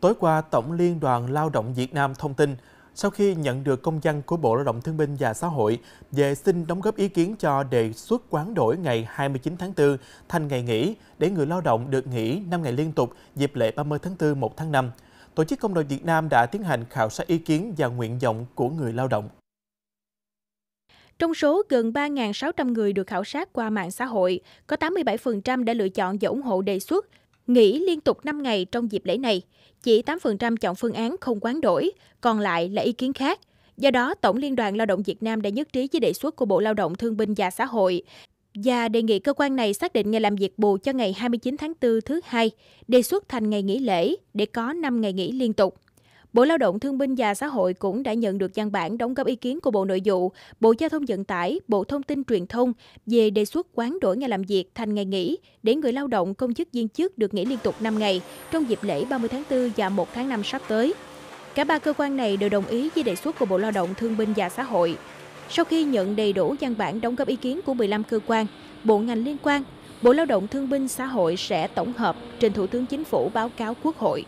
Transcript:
Tối qua, Tổng Liên đoàn Lao động Việt Nam thông tin, sau khi nhận được công văn của Bộ Lao động Thương binh và Xã hội về xin đóng góp ý kiến cho đề xuất quán đổi ngày 29 tháng 4 thành ngày nghỉ để người lao động được nghỉ 5 ngày liên tục dịp lễ 30 tháng 4 1 tháng 5, Tổ chức Công đoàn Việt Nam đã tiến hành khảo sát ý kiến và nguyện vọng của người lao động. Trong số gần 3.600 người được khảo sát qua mạng xã hội, có 87% đã lựa chọn và ủng hộ đề xuất Nghỉ liên tục 5 ngày trong dịp lễ này, chỉ 8% chọn phương án không quán đổi, còn lại là ý kiến khác. Do đó, Tổng Liên đoàn Lao động Việt Nam đã nhất trí với đề xuất của Bộ Lao động Thương binh và Xã hội và đề nghị cơ quan này xác định ngày làm việc bù cho ngày 29 tháng 4 thứ hai, đề xuất thành ngày nghỉ lễ để có 5 ngày nghỉ liên tục. Bộ Lao động Thương binh và Xã hội cũng đã nhận được văn bản đóng góp ý kiến của Bộ Nội vụ, Bộ Giao thông Vận tải, Bộ Thông tin Truyền thông về đề xuất quán đổi ngày làm việc thành ngày nghỉ để người lao động công chức viên chức được nghỉ liên tục 5 ngày trong dịp lễ 30 tháng 4 và 1 tháng 5 sắp tới. Cả ba cơ quan này đều đồng ý với đề xuất của Bộ Lao động Thương binh và Xã hội. Sau khi nhận đầy đủ văn bản đóng góp ý kiến của 15 cơ quan, bộ ngành liên quan, Bộ Lao động Thương binh Xã hội sẽ tổng hợp trình Thủ tướng Chính phủ báo cáo Quốc hội.